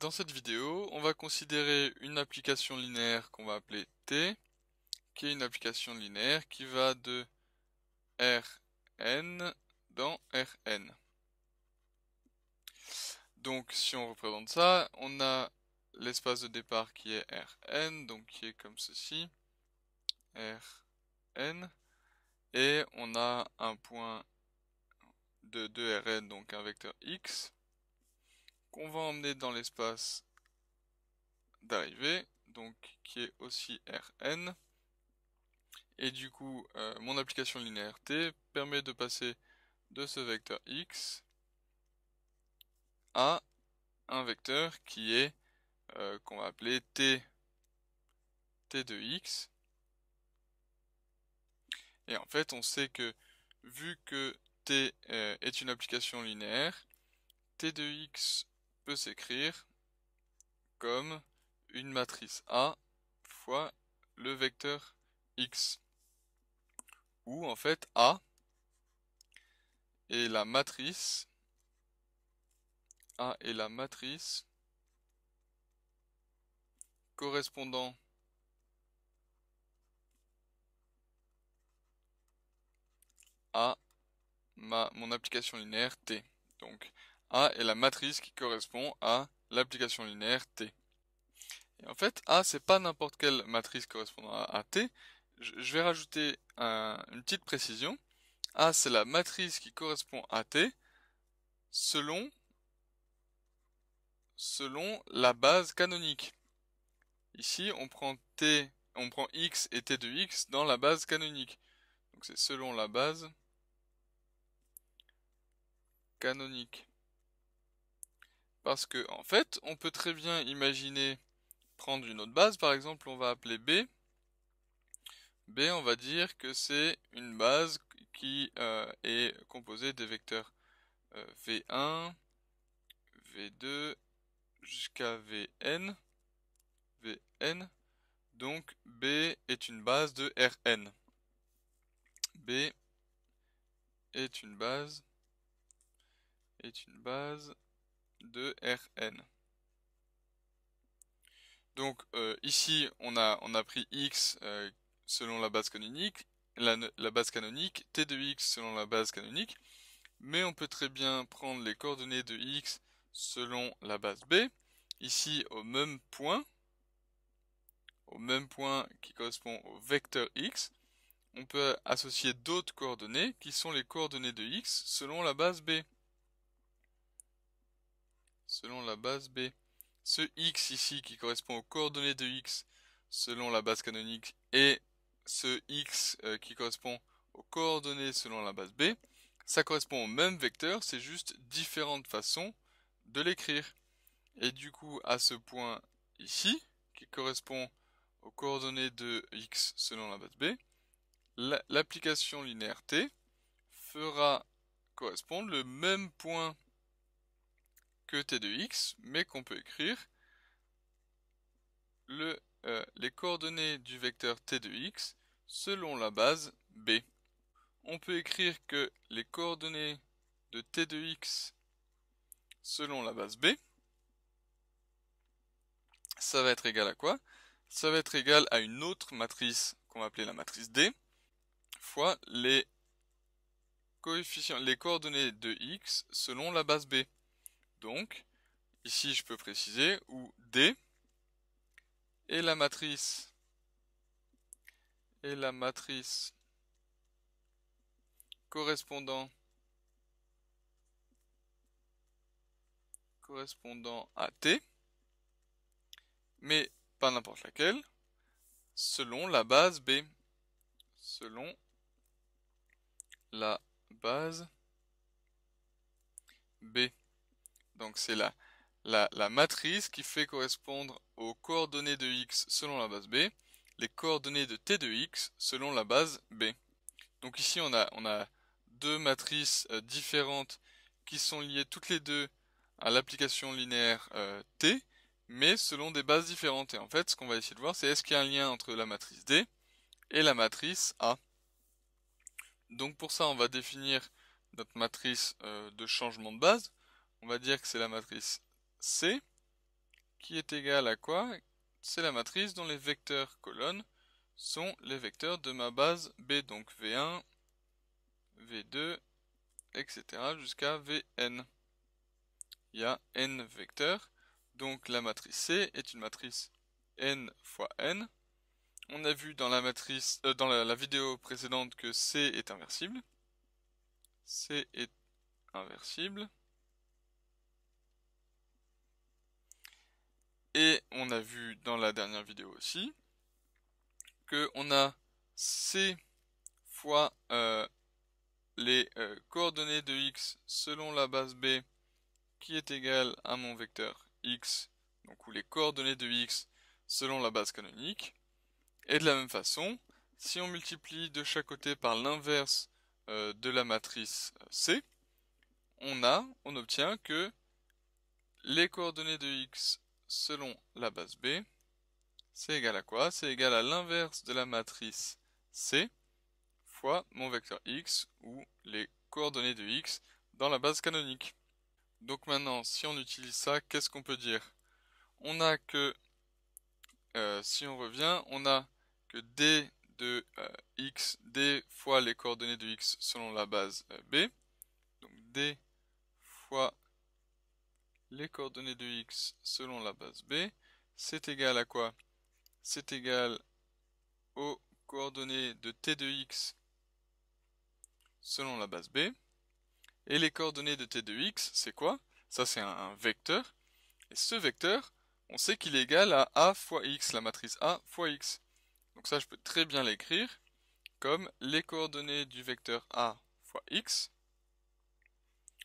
Dans cette vidéo, on va considérer une application linéaire qu'on va appeler T, qui est une application linéaire qui va de Rn dans Rn. Donc si on représente ça, on a l'espace de départ qui est Rn, donc qui est comme ceci, Rn, et on a un point de 2Rn, donc un vecteur x, qu'on va emmener dans l'espace d'arrivée, donc qui est aussi Rn. Et du coup, euh, mon application linéaire T permet de passer de ce vecteur x à un vecteur qui est euh, qu'on va appeler t t de x et en fait on sait que vu que t euh, est une application linéaire t de x s'écrire comme une matrice A fois le vecteur X. Où en fait A est la matrice A est la matrice correspondant à ma, mon application linéaire T. Donc a est la matrice qui correspond à l'application linéaire T. Et en fait, A, c'est pas n'importe quelle matrice correspondant à, T. Je, vais rajouter une petite précision. A, c'est la matrice qui correspond à T selon, selon la base canonique. Ici, on prend T, on prend X et T de X dans la base canonique. Donc c'est selon la base canonique. Parce que, en fait, on peut très bien imaginer prendre une autre base. Par exemple, on va appeler B. B, on va dire que c'est une base qui euh, est composée des vecteurs V1, euh, V2 jusqu'à Vn. Vn. Donc B est une base de Rn. B est une base est une base de Rn. Donc euh, ici, on a, on a pris x euh, selon la base canonique, la, base canonique, t de x selon la base canonique, mais on peut très bien prendre les coordonnées de x selon la base b, ici au même point, au même point qui correspond au vecteur x, on peut associer d'autres coordonnées qui sont les coordonnées de x selon la base b selon la base B. Ce x ici qui correspond aux coordonnées de x selon la base canonique et ce x euh, qui correspond aux coordonnées selon la base B, ça correspond au même vecteur, c'est juste différentes façons de l'écrire. Et du coup, à ce point ici, qui correspond aux coordonnées de x selon la base B, l'application linéaire t fera correspondre le même point que t de x, mais qu'on peut écrire euh, les coordonnées du vecteur t de x selon la base b. On peut écrire que les coordonnées de t de x selon la base b, ça va être égal à quoi Ça va être égal à une autre matrice qu'on va appeler la matrice D, fois les, coefficients, les coordonnées de x selon la base B donc, ici je peux préciser, où D est la matrice est la matrice correspondant correspondant à T, mais pas n'importe laquelle, selon la base B. Selon la base B. Donc c'est la, matrice qui fait correspondre aux coordonnées de x selon la base B, les coordonnées de t de x selon la base B. Donc ici on a, deux matrices euh, différentes qui sont liées toutes les deux à l'application linéaire euh, t, mais selon des bases différentes. Et en fait ce qu'on va essayer de voir c'est est-ce qu'il y a un lien entre la matrice D et la matrice A. Donc pour ça on va définir notre matrice euh, de changement de base on va dire que c'est la matrice C, qui est égale à quoi C'est la matrice dont les vecteurs colonnes sont les vecteurs de ma base B, donc V1, V2, etc. jusqu'à Vn. Il y a n vecteurs, donc la matrice C est une matrice n fois n. On a vu dans la euh, vidéo précédente que C est inversible. C est inversible. Et on a vu dans la dernière vidéo aussi que on a c fois euh, les euh, coordonnées de x selon la base b qui est égale à mon vecteur x, donc où les coordonnées de x selon la base canonique. Et de la même façon, si on multiplie de chaque côté par l'inverse euh, de la matrice C, on a, on obtient que les coordonnées de x selon la base B, c'est égal à quoi C'est égal à l'inverse de la matrice C fois mon vecteur x ou les coordonnées de x dans la base canonique. Donc maintenant, si on utilise ça, qu'est-ce qu'on peut dire On a que, euh, si on revient, on a que d de euh, x, d fois les coordonnées de x selon la base euh, b, donc d fois les coordonnées de x selon la base B, c'est égal à quoi C'est égal aux coordonnées de t de x selon la base B. Et les coordonnées de t de x, c'est quoi Ça c'est un, vecteur. Et ce vecteur, on sait qu'il est égal à a fois x, la matrice a fois x. Donc ça je peux très bien l'écrire comme les coordonnées du vecteur a fois x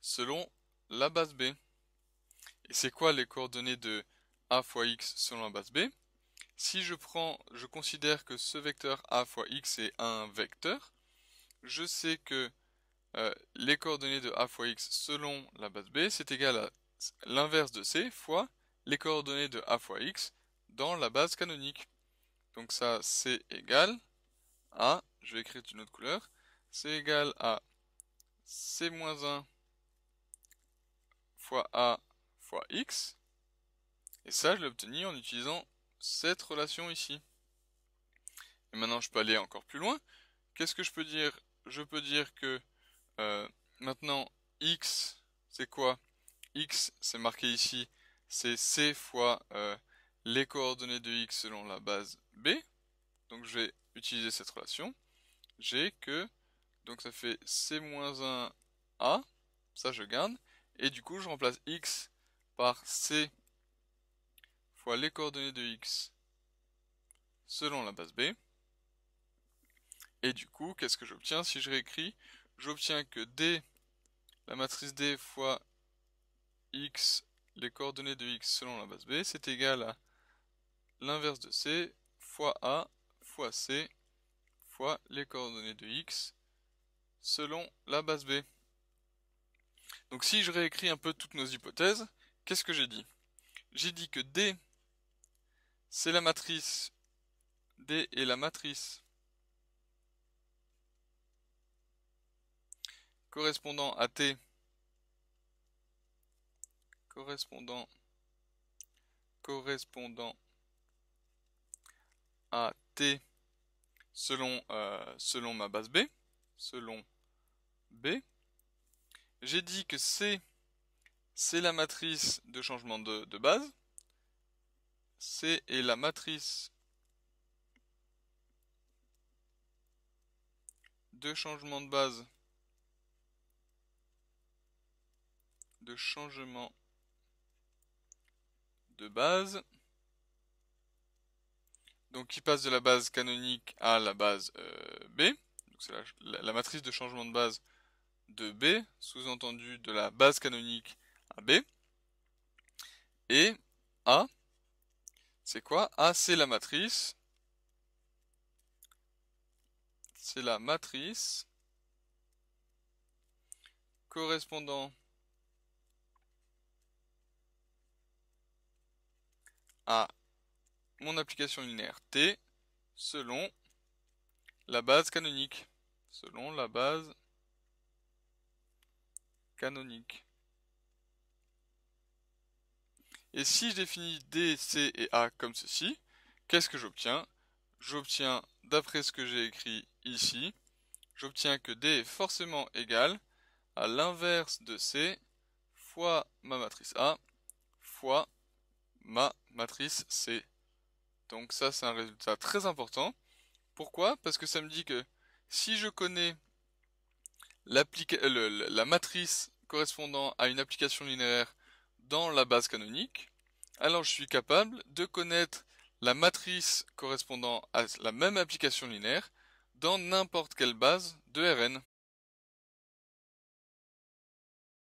selon la base B. Et c'est quoi les coordonnées de a fois x selon la base B Si je prends, je considère que ce vecteur a fois x est un vecteur, je sais que euh, les coordonnées de a fois x selon la base B, c'est égal à l'inverse de c fois les coordonnées de a fois x dans la base canonique. Donc ça, c'est égal à, je vais écrire d'une autre couleur, c'est égal à c-1 fois a fois x. Et ça, je l'ai obtenu en utilisant cette relation ici. Et maintenant, je peux aller encore plus loin. Qu'est-ce que je peux dire Je peux dire que euh, maintenant, x, c'est quoi x, c'est marqué ici, c'est c fois euh, les coordonnées de x selon la base b. Donc je vais utiliser cette relation. J'ai que, donc ça fait c-1a, moins ça je garde, et du coup je remplace x par C fois les coordonnées de X selon la base B. Et du coup, qu'est-ce que j'obtiens si je réécris J'obtiens que D, la matrice D fois X, les coordonnées de X selon la base B, c'est égal à l'inverse de C fois A fois C fois les coordonnées de X selon la base B. Donc si je réécris un peu toutes nos hypothèses, Qu'est-ce que j'ai dit J'ai dit que D, c'est la matrice. D est la matrice correspondant à T correspondant correspondant à T selon, euh, selon ma base B, selon B. J'ai dit que C c'est la matrice de changement de, base. C est la matrice de changement de base. De changement de base. Donc qui passe de la base canonique à la base euh, B. C'est la matrice de changement de base de B, sous-entendu de la base canonique AB. Et A, c'est quoi A, c'est la matrice. C'est la matrice correspondant à mon application linéaire T selon la base canonique. Selon la base canonique. Et si je définis D, C et A comme ceci, qu'est-ce que j'obtiens J'obtiens, d'après ce que j'ai écrit ici, j'obtiens que D est forcément égal à l'inverse de C fois ma matrice A fois ma matrice C. Donc ça, c'est un résultat très important. Pourquoi Parce que ça me dit que si je connais la matrice correspondant à une application linéaire dans la base canonique, alors je suis capable de connaître la matrice correspondant à la même application linéaire dans n'importe quelle base de Rn.